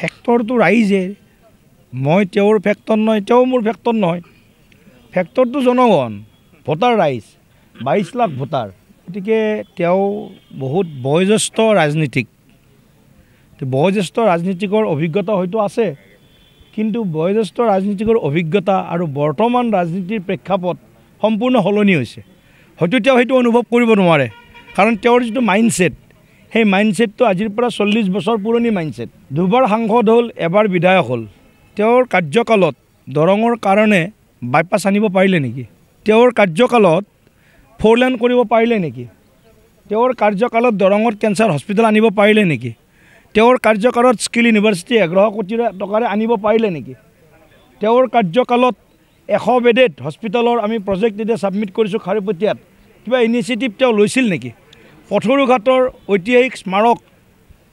ফেক্টৰটো ৰাইজে মই তেওঁৰ ফেক্টৰ নহয় তেওঁ মোৰ ফেক্টৰ নহয় ফেক্টৰটো জনগণ ভোটাৰ ৰাইজ বাইছ লাখ ভোটাৰ গতিকে তেওঁ বহুত বয়োজ্যেষ্ঠ ৰাজনীতিক বয়োজ্যেষ্ঠ ৰাজনীতিকৰ অভিজ্ঞতা হয়তো আছে কিন্তু বয়োজ্যেষ্ঠ ৰাজনীতিকৰ অভিজ্ঞতা আৰু বৰ্তমান ৰাজনীতিৰ প্ৰেক্ষাপট সম্পূৰ্ণ সলনি হৈছে হয়তো তেওঁ সেইটো অনুভৱ কৰিব নোৱাৰে কাৰণ তেওঁৰ যিটো মাইণ্ডছেট সেই মাইণ্ডছেটটো আজিৰ পৰা চল্লিছ বছৰ পুৰণি মাইণ্ডছেট দুবাৰ সাংসদ হ'ল এবাৰ বিধায়ক হ'ল তেওঁৰ কাৰ্যকালত দৰঙৰ কাৰণে বাইপাছ আনিব পাৰিলে নেকি তেওঁৰ কাৰ্যকালত ফ'ৰ লেন কৰিব পাৰিলে নেকি তেওঁৰ কাৰ্যকালত দৰঙত কেঞ্চাৰ হস্পিটেল আনিব পাৰিলে নেকি তেওঁৰ কাৰ্যকালত স্কিল ইউনিভাৰ্চিটি এঘাৰ কোটি টকাৰে আনিব পাৰিলে নেকি তেওঁৰ কাৰ্যকালত এশ বেডেড হস্পিটেলৰ আমি প্ৰজেক্ট এতিয়া ছাবমিট কৰিছোঁ খাৰুপতিয়াত কিবা ইনিচিয়েটিভ তেওঁ লৈছিল নেকি ঘাটৰ ঐতিহাসিক স্মাৰক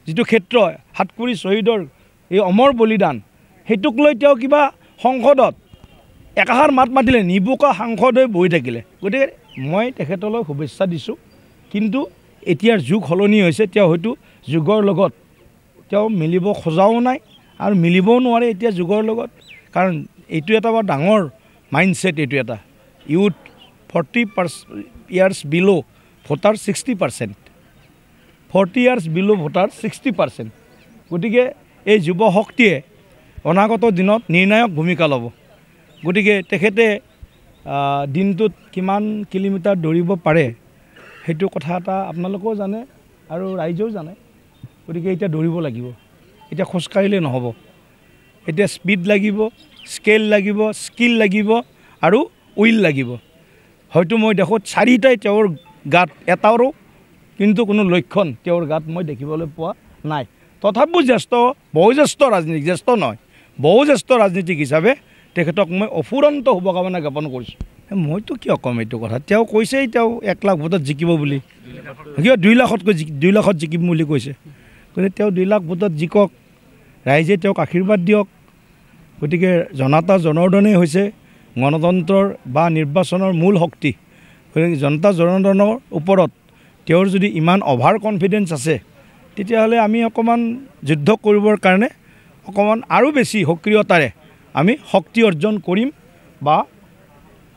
যিটো ক্ষেত্ৰ সাতকুৰি শ্বহীদৰ এই অমৰ বলিদান সেইটোক লৈ তেওঁ কিবা সংসদত একাষাৰ মাত মাতিলে নিবুকা সাংসদ হৈ বহি থাকিলে গতিকে মই তেখেতলৈ শুভেচ্ছা দিছোঁ কিন্তু এতিয়াৰ যুগ সলনি হৈছে তেওঁ হয়তো যুগৰ লগত তেওঁ মিলিব খোজাও নাই আৰু মিলিবও নোৱাৰে এতিয়া যুগৰ লগত কাৰণ এইটো এটা বৰ ডাঙৰ মাইণ্ডছেট এইটো এটা ইউথ ফৰ্টি পাৰ্চ years below' voter sixty percent forty years below voter sixty percent গতিকে এই যুৱ শক্তিয়ে অনাগত দিনত নিৰ্ণায়ক ভূমিকা ল'ব গতিকে তেখেতে দিনটোত কিমান কিলোমিটাৰ দৌৰিব পাৰে সেইটো কথা এটা আপোনালোকেও জানে আৰু ৰাইজেও জানে গতিকে এতিয়া দৌৰিব লাগিব এতিয়া খোজকাঢ়িলে নহ'ব এতিয়া স্পীড লাগিব স্কেল লাগিব স্কিল লাগিব আৰু উইল লাগিব হয়তো মই দেখোঁ চাৰিটাই তেওঁৰ গাত এটাৰো কিন্তু কোনো লক্ষণ তেওঁৰ গাত মই দেখিবলৈ পোৱা নাই তথাপিও জ্যেষ্ঠ বয়োজ্যেষ্ঠ ৰাজনীতি জ্যেষ্ঠ নহয় বয়োজ্যেষ্ঠ ৰাজনীতিক হিচাপে তেখেতক মই অফুৰন্ত শুভকামনা জ্ঞাপন কৰিছোঁ মইতো কিয় ক'ম এইটো কথা তেওঁ কৈছেই তেওঁ এক লাখ ভোটত জিকিব বুলি কিয় দুই লাখতকৈ জিকি দুই লাখত জিকিম বুলি কৈছে গতিকে তেওঁ দুই লাখ ভোটত জিকক ৰাইজে তেওঁক আশীৰ্বাদ দিয়ক গতিকে জনতা জনৰ্ধনেই হৈছে গণতন্ত্ৰৰ বা নিৰ্বাচনৰ মূল শক্তি গতিকে জনতা জনধনৰ ওপৰত তেওঁৰ যদি ইমান অভাৰ কনফিডেঞ্চ আছে তেতিয়াহ'লে আমি অকণমান যুদ্ধ কৰিবৰ কাৰণে অকণমান আৰু বেছি সক্ৰিয়তাৰে আমি শক্তি অৰ্জন কৰিম বা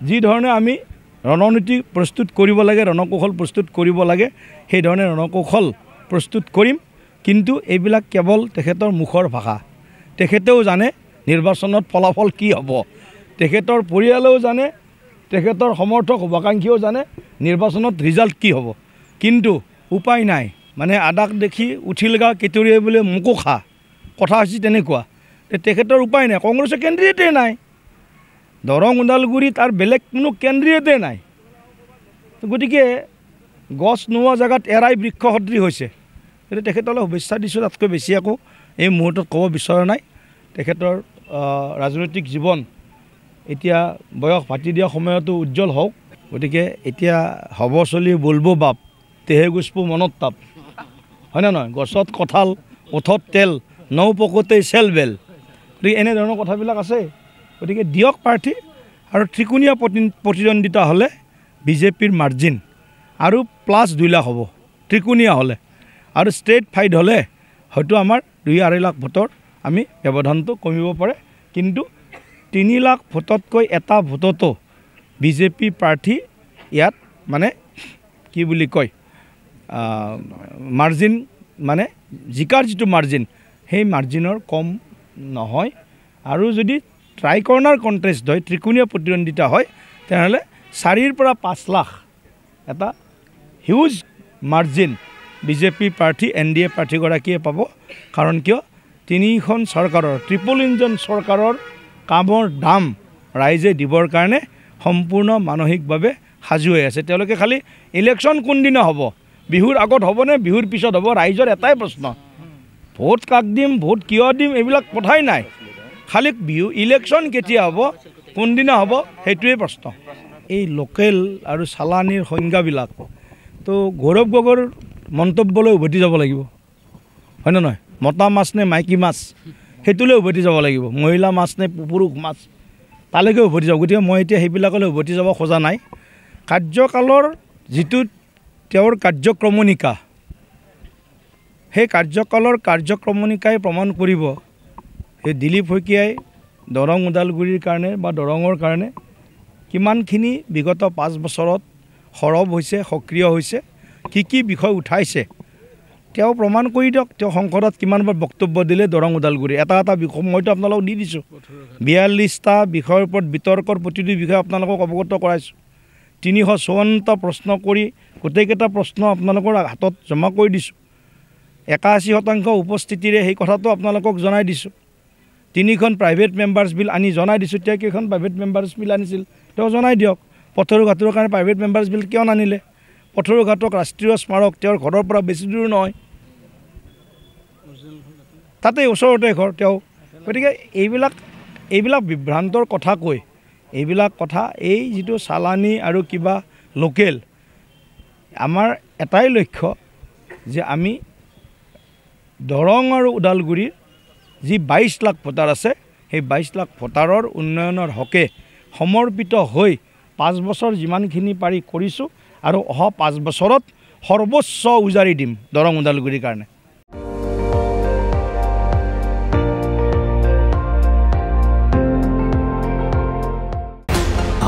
যিধৰণে আমি ৰণনীতি প্ৰস্তুত কৰিব লাগে ৰণকৌশল প্ৰস্তুত কৰিব লাগে সেইধৰণে ৰণকৌশল প্ৰস্তুত কৰিম কিন্তু এইবিলাক কেৱল তেখেতৰ মুখৰ ভাষা তেখেতেও জানে নিৰ্বাচনত ফলাফল কি হ'ব তেখেতৰ পৰিয়ালেও জানে তেখেতৰ সমৰ্থক শুভাকাংক্ষীও জানে নিৰ্বাচনত ৰিজাল্ট কি হ'ব কিন্তু উপায় নাই মানে আদাক দেখি উঠিল গা কেতুৰিয়ে বোলে মোকো খা কথা হৈছে তেনেকুৱা তেখেতৰ উপায় নাই কংগ্ৰেছৰ কেন্দ্ৰীয়তে নাই দৰং ওদালগুৰিত আৰু বেলেগ কোনো কেন্দ্ৰীয়তে নাই গতিকে গছ নোহোৱা জেগাত এৰাই বৃক্ষ সদৃশ হৈছে গতিকে তেখেতলৈ শুভেচ্ছা দিছোঁ তাতকৈ বেছি একো এই মুহূৰ্তত ক'ব বিচৰা নাই তেখেতৰ ৰাজনৈতিক জীৱন এতিয়া বয়স ভাতি দিয়া সময়তো উজ্জ্বল হওক গতিকে এতিয়া হ'ব চলি বলব বাপ তেহে গুচপু মনত তাপ হয়নে নহয় গছত কঁঠাল ওঠত তেল নৌ পকতেই চেল বেল গতিকে এনেধৰণৰ কথাবিলাক আছে গতিকে দিয়ক প্ৰাৰ্থী আৰু ত্ৰিকোণীয়া প্ৰতি প্ৰতিদ্বন্দ্বিতা হ'লে বিজেপিৰ মাৰ্জিন আৰু প্লাছ দুই লাখ হ'ব ত্ৰিকোণীয়া হ'লে আৰু ষ্টেট ফাইড হ'লে হয়তো আমাৰ দুই আঢ়ৈ লাখ ভোটৰ আমি ব্যৱধানটো কমিব পাৰে কিন্তু তিনি লাখ ভোটতকৈ এটা ভোটতো বিজেপি প্ৰাৰ্থী ইয়াত মানে কি বুলি কয় মাৰ্জিন মানে জিকাৰ যিটো মাৰ্জিন সেই মাৰ্জিনৰ কম নহয় আৰু যদি ট্ৰাই কৰ্ণাৰ কণ্টেষ্ট হয় ত্ৰিকোণীয় প্ৰতিদ্বন্দ্বিতা হয় তেনেহ'লে চাৰিৰ পৰা পাঁচ লাখ এটা হিউজ মাৰ্জিন বিজেপি প্ৰাৰ্থী এন ডি এ প্ৰাৰ্থীগৰাকীয়ে পাব কাৰণ কিয় তিনিখন চৰকাৰৰ ট্ৰিপল ইঞ্জন চৰকাৰৰ কামৰ দাম ৰাইজে দিবৰ কাৰণে সম্পূৰ্ণ মানসিকভাৱে সাজু হৈ আছে তেওঁলোকে খালী ইলেকশ্যন কোনদিনা হ'ব বিহুৰ আগত হ'বনে বিহুৰ পিছত হ'ব ৰাইজৰ এটাই প্ৰশ্ন ভোট কাক দিম ভোট কিয় দিম এইবিলাক কথাই নাই খালী বিহু ইলেকশ্যন কেতিয়া হ'ব কোনদিনা হ'ব সেইটোৱেই প্ৰশ্ন এই লোকেল আৰু চালানীৰ সংজ্ঞাবিলাক তো গৌৰৱ গগৈৰ মন্তব্যলৈ উভতি যাব লাগিব হয়নে নহয় মতা মাছ নে মাইকী মাছ সেইটোলৈ উভতি যাব লাগিব মহিলা মাছ নে পুৰুষ মাছ তালৈকে উভতি যাব গতিকে মই এতিয়া সেইবিলাকলৈ উভতি যাব খোজা নাই কাৰ্যকালৰ যিটো তেওঁৰ কাৰ্যক্ৰমণিকা সেই কাৰ্যকালৰ কাৰ্যক্ৰমণিকাই প্ৰমাণ কৰিব সেই দিলীপ শইকীয়াই দৰং ওদালগুৰিৰ কাৰণে বা দৰঙৰ কাৰণে কিমানখিনি বিগত পাঁচ বছৰত সৰব হৈছে সক্ৰিয় হৈছে কি কি বিষয় উঠাইছে তেওঁ প্ৰমাণ কৰি দিয়ক তেওঁ সংসদত কিমানবাৰ বক্তব্য দিলে দৰং ওদালগুৰি এটা এটা বিষয় মইতো আপোনালোকক দি দিছোঁ বিয়াল্লিছটা বিষয়ৰ ওপৰত বিতৰ্কৰ প্ৰতিটো বিষয়ে আপোনালোকক অৱগত কৰাইছোঁ তিনিশ চৌৱন্নটা প্ৰশ্ন কৰি গোটেইকেইটা প্ৰশ্ন আপোনালোকৰ হাতত জমা কৰি দিছোঁ একাশী শতাংশ উপস্থিতিৰে সেই কথাটো আপোনালোকক জনাই দিছোঁ তিনিখন প্ৰাইভেট মেম্বাৰছ বিল আনি জনাই দিছোঁ তেওঁ কেইখন প্ৰাইভেট মেম্বাৰছ বিল আনিছিল তেওঁ জনাই দিয়ক পথৰুঘাটৰ কাৰণে প্ৰাইভেট মেম্বাৰছ বিল কিয় নানিলে পথৰুঘাটক ৰাষ্ট্ৰীয় স্মাৰক তেওঁৰ ঘৰৰ পৰা বেছি দূৰ নহয় তাতেই ওচৰতে ঘৰ তেওঁ গতিকে এইবিলাক এইবিলাক বিভ্ৰান্তৰ কথা কৈ এইবিলাক কথা এই যিটো চালানী আৰু কিবা লোকেল আমাৰ এটাই লক্ষ্য যে আমি দৰং আৰু ওদালগুৰিৰ যি বাইছ লাখ ভোটাৰ আছে সেই বাইছ লাখ ভোটাৰৰ উন্নয়নৰ হকে সমৰ্পিত হৈ পাঁচ বছৰ যিমানখিনি পাৰি কৰিছোঁ আৰু অহা পাঁচ বছৰত সৰ্বোচ্চ উজাৰি দিম দৰং ওদালগুৰিৰ কাৰণে